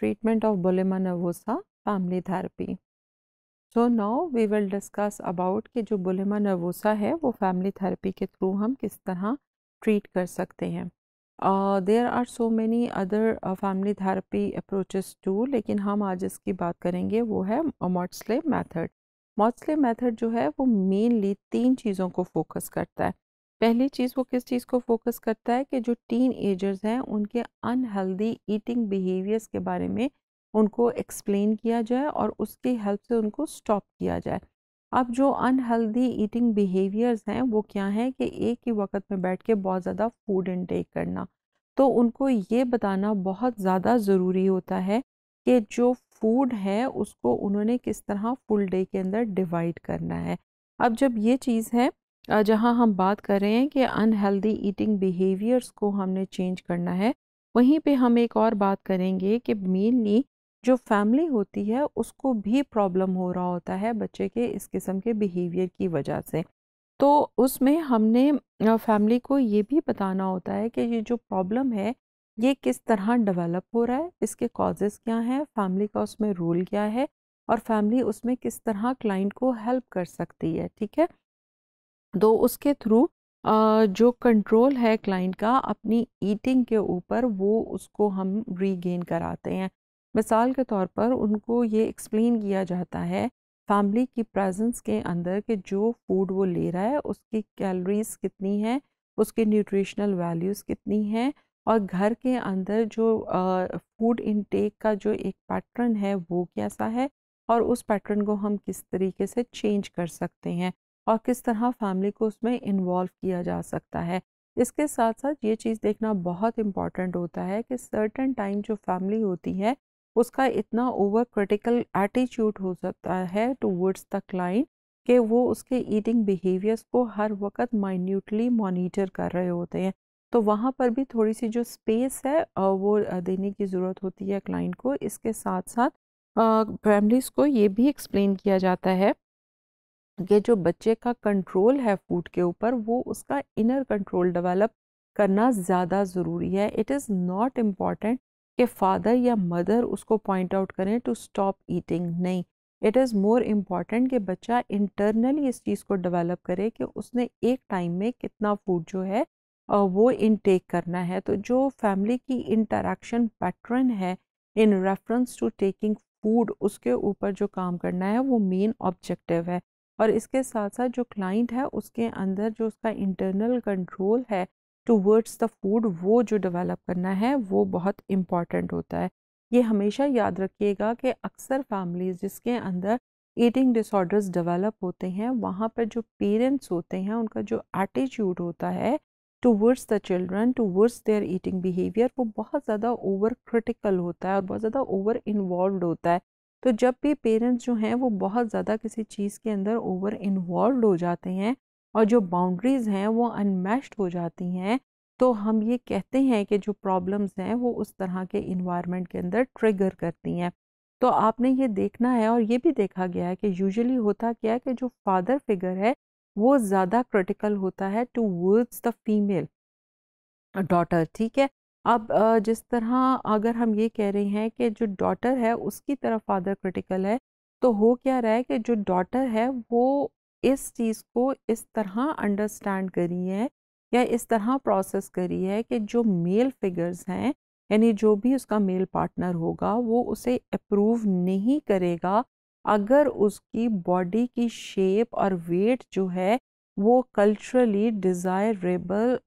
treatment of Bulima nervosa family therapy. So now we will discuss about कि जो बुलेमा nervosa है वो family therapy के थ्रू हम किस तरह ट्रीट कर सकते हैं there are so many other family therapy approaches too लेकिन हम आज इसकी बात करेंगे वो है मॉट्सले मेथड मॉट्सले मेथड जो है वो मेनली तीन चीज़ों को फोकस करता है पहली चीज़ वो किस चीज़ को फोकस करता है कि जो टीन एजर्स हैं उनके अनहेल्दी ईटिंग बिहेवियर्स के बारे में उनको एक्सप्लेन किया जाए और उसकी हेल्प से उनको स्टॉप किया जाए अब जो अनहेल्दी ईटिंग बिहेवियर्स हैं वो क्या हैं कि एक ही वक्त में बैठ के बहुत ज़्यादा फूड इनटेक करना तो उनको ये बताना बहुत ज़्यादा ज़रूरी होता है कि जो फूड है उसको उन्होंने किस तरह फुल डे के अंदर डिवाइड करना है अब जब ये चीज़ है जहाँ हम बात कर रहे हैं कि अनहेल्दी ईटिंग बिहेवियर्स को हमने चेंज करना है वहीं पे हम एक और बात करेंगे कि मेनली जो फैमिली होती है उसको भी प्रॉब्लम हो रहा होता है बच्चे के इस किस्म के बिहेवियर की वजह से तो उसमें हमने फैमिली को ये भी बताना होता है कि ये जो प्रॉब्लम है ये किस तरह डेवलप हो रहा है इसके कॉजेज़ क्या हैं फैमिली का उसमें रोल क्या है और फैमिली उसमें किस तरह क्लाइंट को हेल्प कर सकती है ठीक है तो उसके थ्रू जो कंट्रोल है क्लाइंट का अपनी ईटिंग के ऊपर वो उसको हम रीगेन कराते हैं मिसाल के तौर पर उनको ये एक्सप्लेन किया जाता है फैमिली की प्रेजेंस के अंदर कि जो फूड वो ले रहा है उसकी कैलोरीज कितनी है उसके न्यूट्रिशनल वैल्यूज़ कितनी हैं और घर के अंदर जो फूड इनटेक का जो एक पैटर्न है वो कैसा है और उस पैटर्न को हम किस तरीके से चेंज कर सकते हैं और किस तरह फैमिली को उसमें इन्वॉल्व किया जा सकता है इसके साथ साथ ये चीज़ देखना बहुत इम्पॉर्टेंट होता है कि सर्टन टाइम जो फैमिली होती है उसका इतना ओवर क्रिटिकल एटीट्यूड हो सकता है टूवर्ड्स द क्लाइंट कि वो उसके ईटिंग बिहेवियर्स को हर वक्त माइन्यूटली मॉनिटर कर रहे होते हैं तो वहाँ पर भी थोड़ी सी जो स्पेस है वो देने की ज़रूरत होती है क्लाइंट को इसके साथ साथ फैमिलीज़ को ये भी एक्सप्लेन किया जाता है ये जो बच्चे का कंट्रोल है फूड के ऊपर वो उसका इनर कंट्रोल डेवलप करना ज़्यादा ज़रूरी है इट इज़ नॉट इम्पॉर्टेंट कि फादर या मदर उसको पॉइंट आउट करें टू स्टॉप ईटिंग नहीं इट इज़ मोर इम्पॉर्टेंट कि बच्चा इंटरनली इस चीज़ को डेवलप करे कि उसने एक टाइम में कितना फूड जो है वो इनटेक करना है तो जो फैमिली की इंटरेक्शन पैटर्न है in reference to taking food उसके ऊपर जो काम करना है वो मेन ऑब्जेक्टिव है और इसके साथ साथ जो क्लाइंट है उसके अंदर जो उसका इंटरनल कंट्रोल है टू वर्ड्स द फूड वो जो डेवलप करना है वो बहुत इम्पॉर्टेंट होता है ये हमेशा याद रखिएगा कि अक्सर फैमिलीज जिसके अंदर ईटिंग डिसऑर्डर्स डेवलप होते हैं वहाँ पर जो पेरेंट्स होते हैं उनका जो एटीट्यूड होता है towards the children towards their eating behaviour वो बहुत ज़्यादा ओवर क्रिटिकल होता है और बहुत ज़्यादा ओवर इन्वॉल्व होता है तो जब भी पेरेंट्स जो हैं वो बहुत ज़्यादा किसी चीज़ के अंदर ओवर इन्वॉल्व हो जाते हैं और जो बाउंड्रीज़ हैं वो अनमेस्ड हो जाती हैं तो हम ये कहते हैं कि जो प्रॉब्लम्स हैं वो उस तरह के इन्वायरमेंट के अंदर ट्रिगर करती हैं तो आपने ये देखना है और ये भी देखा गया है कि यूजुअली होता क्या है कि जो फादर फिगर है वो ज़्यादा क्रिटिकल होता है towards the female daughter ठीक है अब जिस तरह अगर हम ये कह रहे हैं कि जो डॉटर है उसकी तरफ फादर क्रिटिकल है तो हो क्या रहा है कि जो डॉटर है वो इस चीज़ को इस तरह अंडरस्टैंड करी है या इस तरह प्रोसेस करी है कि जो मेल फिगर्स हैं यानी जो भी उसका मेल पार्टनर होगा वो उसे अप्रूव नहीं करेगा अगर उसकी बॉडी की शेप और वेट जो है वो कल्चरली डिज़ायरेबल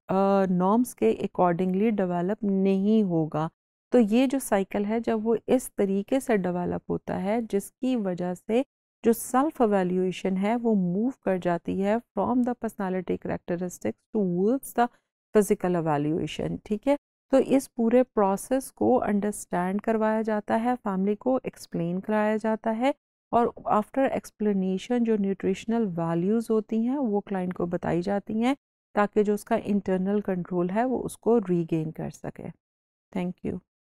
नॉर्म्स के अकॉर्डिंगली डेवलप नहीं होगा तो ये जो साइकिल है जब वो इस तरीके से डेवलप होता है जिसकी वजह से जो सेल्फ एवेल्यूएशन है वो मूव कर जाती है from the personality characteristics towards the physical evaluation ठीक है तो इस पूरे प्रोसेस को अंडरस्टैंड करवाया जाता है फैमिली को एक्सप्लेन कराया जाता है और आफ्टर एक्सप्लेनेशन जो न्यूट्रिशनल वैल्यूज़ होती हैं वो क्लाइंट को बताई जाती हैं ताकि जो उसका इंटरनल कंट्रोल है वो उसको रीगेन कर सके थैंक यू